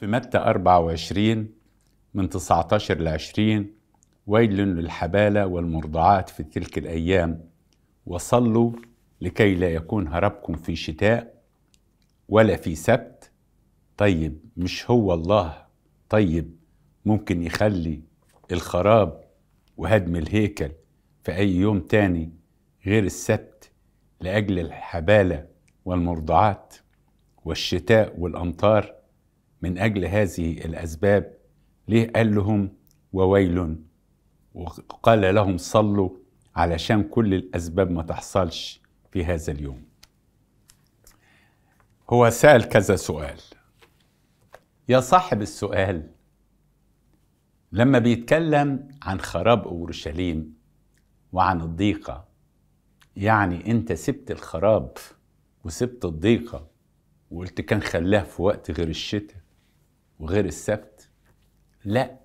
في متى 24 من 19 ل 20 ويل للحبالة والمرضعات في تلك الأيام وصلوا لكي لا يكون هربكم في شتاء ولا في سبت طيب مش هو الله طيب ممكن يخلي الخراب وهدم الهيكل في أي يوم تاني غير السبت لأجل الحبالة والمرضعات والشتاء والأمطار من أجل هذه الأسباب ليه قال لهم وويل وقال لهم صلوا علشان كل الأسباب ما تحصلش في هذا اليوم هو سأل كذا سؤال يا صاحب السؤال لما بيتكلم عن خراب أورشليم وعن الضيقة يعني أنت سبت الخراب وسبت الضيقة وقلت كان خلاه في وقت غير الشتاء وغير السبت لا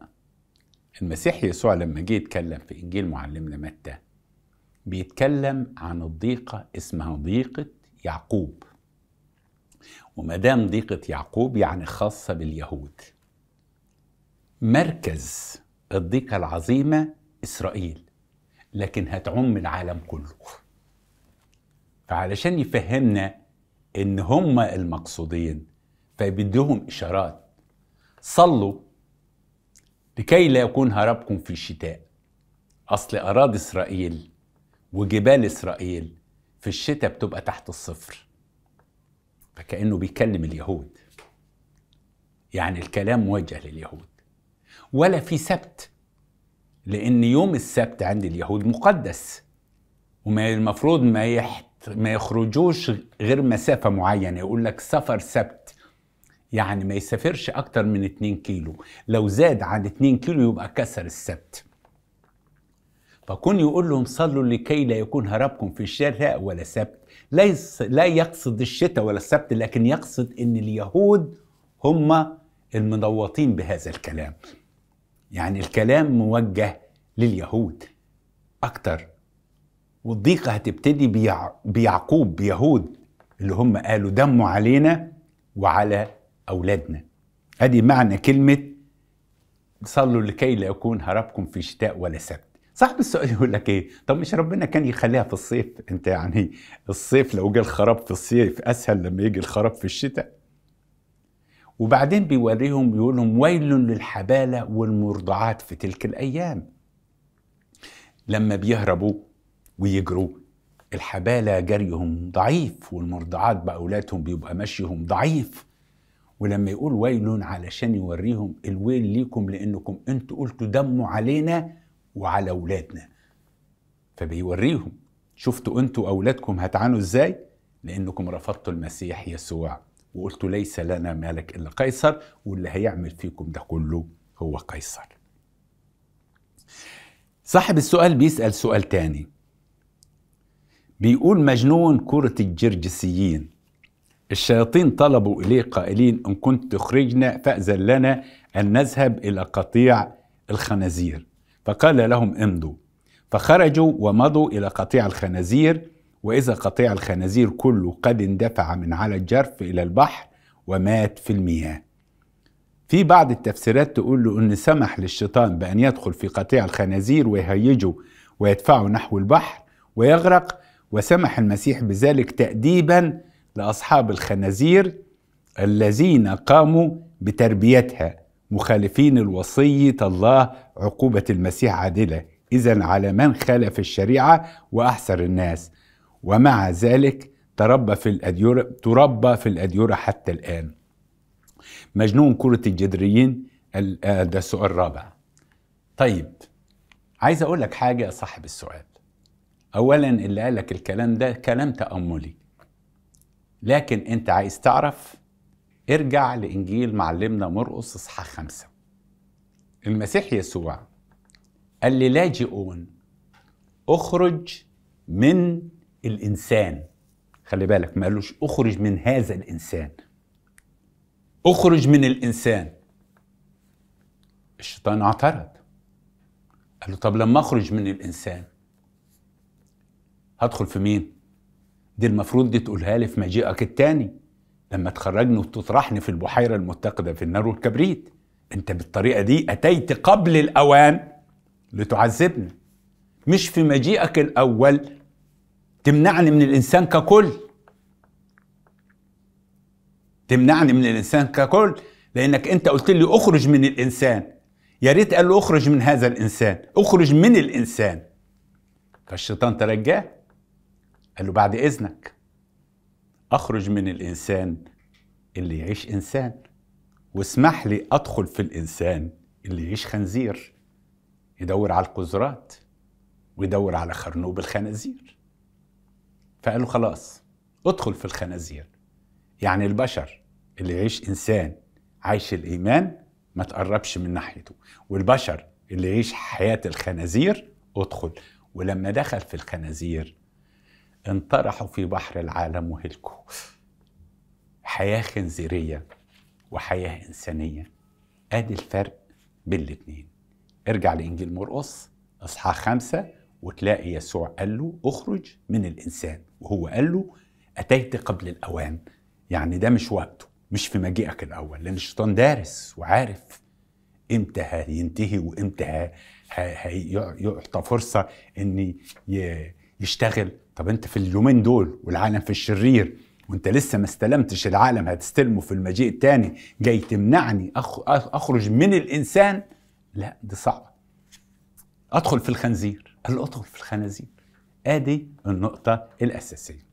المسيح يسوع لما جه يتكلم في انجيل معلمنا متى بيتكلم عن الضيقه اسمها ضيقه يعقوب وما دام ضيقه يعقوب يعني خاصه باليهود مركز الضيقه العظيمه اسرائيل لكن هتعم العالم كله فعلشان يفهمنا ان هم المقصودين فبيديهم اشارات صلوا لكي لا يكون هربكم في الشتاء أصل أراضي إسرائيل وجبال إسرائيل في الشتاء بتبقى تحت الصفر فكأنه بيكلم اليهود يعني الكلام موجه لليهود ولا في سبت لأن يوم السبت عند اليهود مقدس وما المفروض ما يحت ما يخرجوش غير مسافة معينة يقول لك سفر سبت يعني ما يسافرش اكتر من 2 كيلو لو زاد عن 2 كيلو يبقى كسر السبت فكون يقول لهم صلوا لكي لا يكون هربكم في الشتاء ولا سبت ليس لا يقصد الشتاء ولا السبت لكن يقصد ان اليهود هم المنوطين بهذا الكلام يعني الكلام موجه لليهود اكتر والضيقه هتبتدي بيعقوب بيهود اللي هم قالوا دموا علينا وعلى أولادنا أدي معنى كلمة صلوا لكي لا يكون هربكم في شتاء ولا سبت صاحب السؤال يقول لك ايه طب مش ربنا كان يخليها في الصيف انت يعني الصيف لو جه الخراب في الصيف اسهل لما يجي الخراب في الشتاء وبعدين بيوريهم بيقول لهم ويل للحبالة والمرضعات في تلك الأيام لما بيهربوا ويجروا الحبالة جريهم ضعيف والمرضعات بأولادهم بيبقى مشيهم ضعيف ولما يقول ويل علشان يوريهم الويل ليكم لانكم انتوا قلتوا دموا علينا وعلى اولادنا فبيوريهم شفتوا انتوا اولادكم هتعانوا ازاي لانكم رفضتوا المسيح يسوع وقلتوا ليس لنا مالك الا قيصر واللي هيعمل فيكم ده كله هو قيصر صاحب السؤال بيسال سؤال تاني بيقول مجنون كرة الجرجسيين الشياطين طلبوا إليه قائلين إن كنت تخرجنا فأذن لنا أن نذهب إلى قطيع الخنازير فقال لهم امضوا فخرجوا ومضوا إلى قطيع الخنازير وإذا قطيع الخنازير كله قد اندفع من على الجرف إلى البحر ومات في المياه في بعض التفسيرات تقول له أن سمح للشيطان بأن يدخل في قطيع الخنازير ويهيجه ويدفعه نحو البحر ويغرق وسمح المسيح بذلك تأديبا لاصحاب الخنازير الذين قاموا بتربيتها مخالفين الوصيه الله عقوبه المسيح عادله اذا على من خالف الشريعه واحسر الناس ومع ذلك تربى في الأديورة تربى في الأديورة حتى الآن مجنون كرة الجدريين آه، ده السؤال الرابع طيب عايز أقول لك حاجة يا صاحب السؤال أولا اللي قالك الكلام ده كلام تأملي لكن انت عايز تعرف ارجع لانجيل معلمنا مرقص اصحاح خمسة المسيح يسوع قال لي لاجئون اخرج من الانسان خلي بالك ما قالوش اخرج من هذا الانسان اخرج من الانسان الشيطان اعترض قال له طب لما اخرج من الانسان هدخل في مين دي المفروض دي تقولها لي في مجيئك التاني لما تخرجني وتطرحني في البحيرة المتقدة في النار والكبريت انت بالطريقة دي أتيت قبل الأوان لتعذبني مش في مجيئك الأول تمنعني من الإنسان ككل تمنعني من الإنسان ككل لأنك أنت قلت لي أخرج من الإنسان يا ريت قال له أخرج من هذا الإنسان أخرج من الإنسان فالشيطان ترجاه قال له بعد إذنك أخرج من الإنسان اللي يعيش إنسان واسمح لي أدخل في الإنسان اللي يعيش خنزير يدور على القذرات ويدور على خرنوب الخنازير فقال له خلاص ادخل في الخنازير يعني البشر اللي يعيش إنسان عايش الإيمان ما تقربش من ناحيته والبشر اللي يعيش حياة الخنازير ادخل ولما دخل في الخنازير انطرحوا في بحر العالم وهلكوا حياة خنزيرية وحياة إنسانية آدي الفرق بين الاتنين ارجع لإنجيل مرقص أصحى خمسة وتلاقي يسوع قال له اخرج من الإنسان وهو قال له أتيت قبل الأوان يعني ده مش وقته مش في مجيئك الأول لأن الشيطان دارس وعارف امتى هينتهي وامتى هيعطى فرصة ان يشتغل طب انت في اليومين دول والعالم في الشرير وانت لسه ما استلمتش العالم هتستلمه في المجيء الثاني جاي تمنعني اخرج من الانسان لا دي صعبه ادخل في الخنزير قال له ادخل في الخنازير ادي النقطه الاساسيه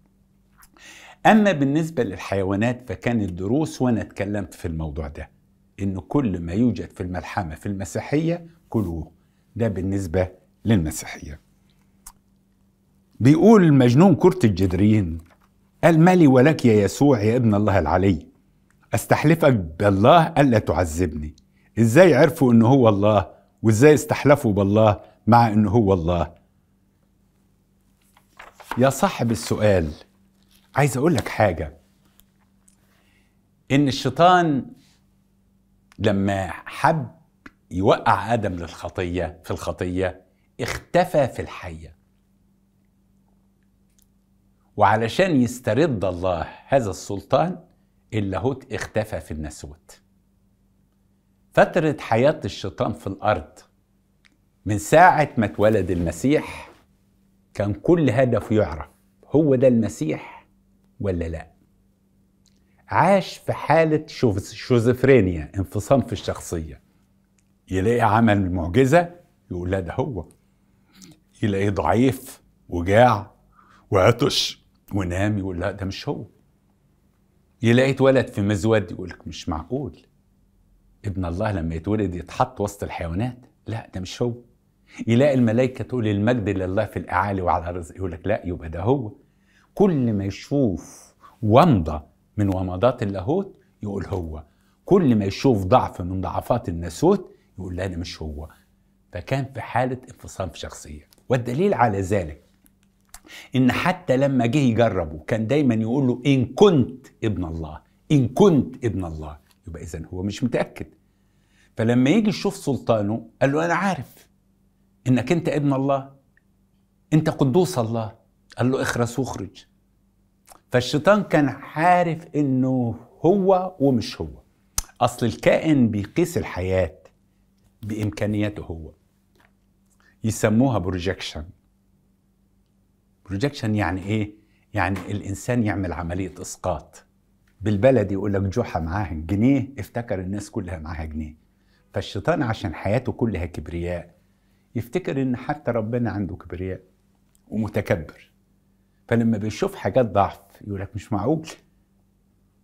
اما بالنسبه للحيوانات فكان الدروس وانا اتكلمت في الموضوع ده ان كل ما يوجد في الملحمه في المسيحيه كلوه ده بالنسبه للمسيحيه بيقول مجنون كرة الجدرين قال مالي ولك يا يسوع يا ابن الله العلي استحلفك بالله ألا تعذبني ازاي عرفوا انه هو الله وازاي استحلفوا بالله مع انه هو الله يا صاحب السؤال عايز اقول لك حاجه ان الشيطان لما حب يوقع ادم للخطيه في الخطيه اختفى في الحيه وعلشان يسترد الله هذا السلطان اللاهوت اختفى في النسوت فترة حياة الشيطان في الأرض من ساعة ما اتولد المسيح كان كل هدف يعرف هو ده المسيح ولا لا عاش في حالة شوزفرينيا انفصام في الشخصية يلاقي عمل معجزة يقول لا ده هو يلاقيه ضعيف وجاع وعطش ونام يقول لا ده مش هو يلاقي اتولد في مزود يقول لك مش معقول ابن الله لما يتولد يتحط وسط الحيوانات لا ده مش هو يلاقي الملائكة تقول المجد لله في الأعالي وعلى الرزق يقول لك لا يبقى ده هو كل ما يشوف ومضة من ومضات اللاهوت يقول هو كل ما يشوف ضعف من ضعفات الناسوت يقول لا ده مش هو فكان في حالة انفصام في شخصية والدليل على ذلك ان حتى لما جه يجربه كان دايما يقول له ان كنت ابن الله ان كنت ابن الله يبقى اذا هو مش متاكد فلما يجي يشوف سلطانه قال له انا عارف انك انت ابن الله انت قدوس الله قال له اخرس واخرج فالشيطان كان عارف انه هو ومش هو اصل الكائن بيقيس الحياه بامكانياته هو يسموها بروجكشن بروجكشن يعني ايه يعني الانسان يعمل عمليه اسقاط بالبلدي يقول لك جحا معاها جنيه افتكر الناس كلها معاها جنيه فالشيطان عشان حياته كلها كبرياء يفتكر ان حتى ربنا عنده كبرياء ومتكبر فلما بيشوف حاجات ضعف يقول لك مش معقول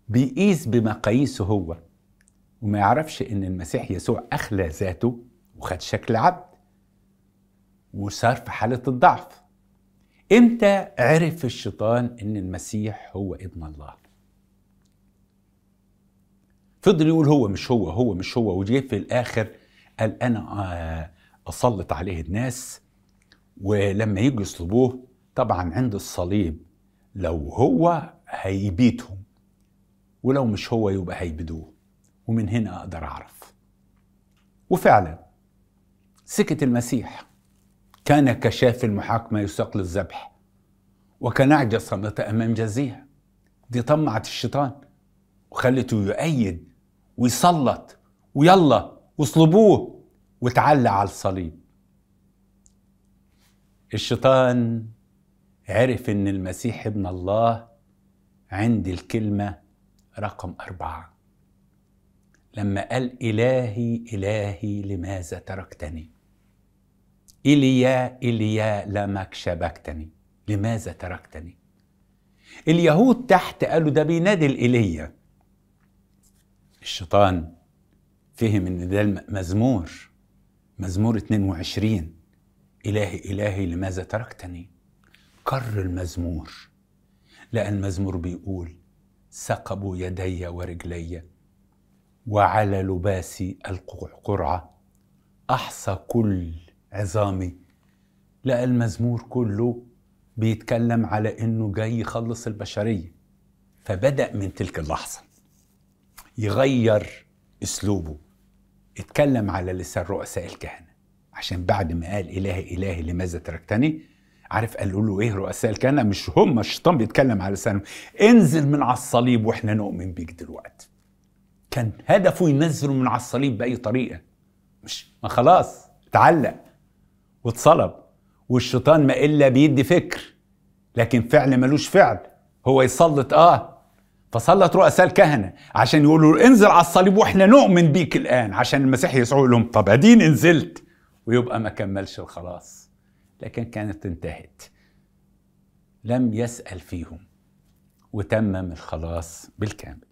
بيقيس بمقاييسه هو وما يعرفش ان المسيح يسوع اخلى ذاته وخد شكل عبد وصار في حاله الضعف امتى عرف الشيطان ان المسيح هو ابن الله فضل يقول هو مش هو هو مش هو وجه في الاخر قال انا آه، اسلط عليه الناس ولما يجوا يصلبوه طبعا عند الصليب لو هو هيبيتهم ولو مش هو يبقى هيبدوه ومن هنا اقدر اعرف وفعلا سكت المسيح كان كشاف المحاكمة يساق للذبح وكان صامتة صمت أمام جزية دي طمعت الشيطان وخلته يؤيد ويسلط ويلا واصلبوه وتعلى على الصليب الشيطان عرف ان المسيح ابن الله عند الكلمة رقم أربعة لما قال إلهي إلهي لماذا تركتني إليا إليا لمك شبكتني لماذا تركتني اليهود تحت قالوا ده بينادي الإيليا الشيطان فهم ان ده المزمور مزمور 22 إلهي إلهي لماذا تركتني كر المزمور لأن المزمور بيقول ثقبوا يدي ورجلي وعلى لباسي القرعة أحصى كل عظامي لقى المزمور كله بيتكلم على انه جاي يخلص البشريه فبدا من تلك اللحظه يغير اسلوبه اتكلم على لسان رؤساء الكهنه عشان بعد ما قال الهي الهي لماذا تركتني عارف قالوا له ايه رؤساء الكهنه مش هم الشيطان بيتكلم على لسانهم انزل من على الصليب واحنا نؤمن بيك دلوقتي كان هدفه ينزله من على الصليب باي طريقه مش ما خلاص اتعلق واتصلب والشيطان ما إلا بيدي فكر لكن فعل ملوش فعل هو يسلط آه فسلط رؤساء الكهنة عشان يقولوا انزل على الصليب واحنا نؤمن بيك الآن عشان المسيح يسوع يقول لهم طب أدين نزلت ويبقى ما كملش الخلاص لكن كانت انتهت لم يسأل فيهم وتمم الخلاص بالكامل